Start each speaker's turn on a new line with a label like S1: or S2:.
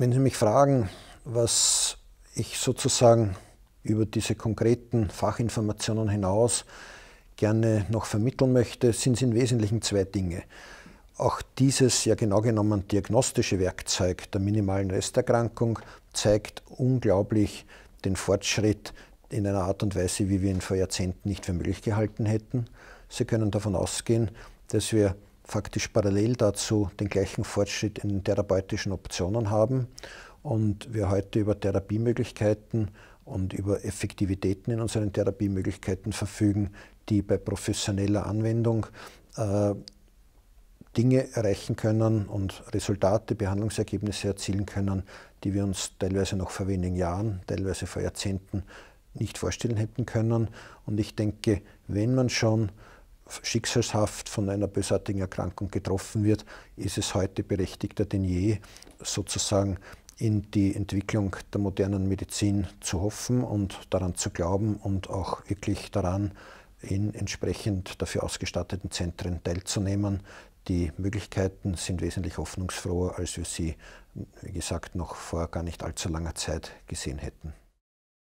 S1: Wenn Sie mich fragen, was ich sozusagen über diese konkreten Fachinformationen hinaus gerne noch vermitteln möchte, sind es im Wesentlichen zwei Dinge. Auch dieses ja genau genommen diagnostische Werkzeug der minimalen Resterkrankung zeigt unglaublich den Fortschritt in einer Art und Weise, wie wir ihn vor Jahrzehnten nicht für möglich gehalten hätten. Sie können davon ausgehen, dass wir faktisch parallel dazu den gleichen Fortschritt in therapeutischen Optionen haben und wir heute über Therapiemöglichkeiten und über Effektivitäten in unseren Therapiemöglichkeiten verfügen, die bei professioneller Anwendung äh, Dinge erreichen können und Resultate, Behandlungsergebnisse erzielen können, die wir uns teilweise noch vor wenigen Jahren, teilweise vor Jahrzehnten nicht vorstellen hätten können. Und ich denke, wenn man schon schicksalshaft von einer bösartigen Erkrankung getroffen wird, ist es heute berechtigter denn je, sozusagen in die Entwicklung der modernen Medizin zu hoffen und daran zu glauben und auch wirklich daran, in entsprechend dafür ausgestatteten Zentren teilzunehmen. Die Möglichkeiten sind wesentlich hoffnungsfroher, als wir sie, wie gesagt, noch vor gar nicht allzu langer Zeit gesehen hätten.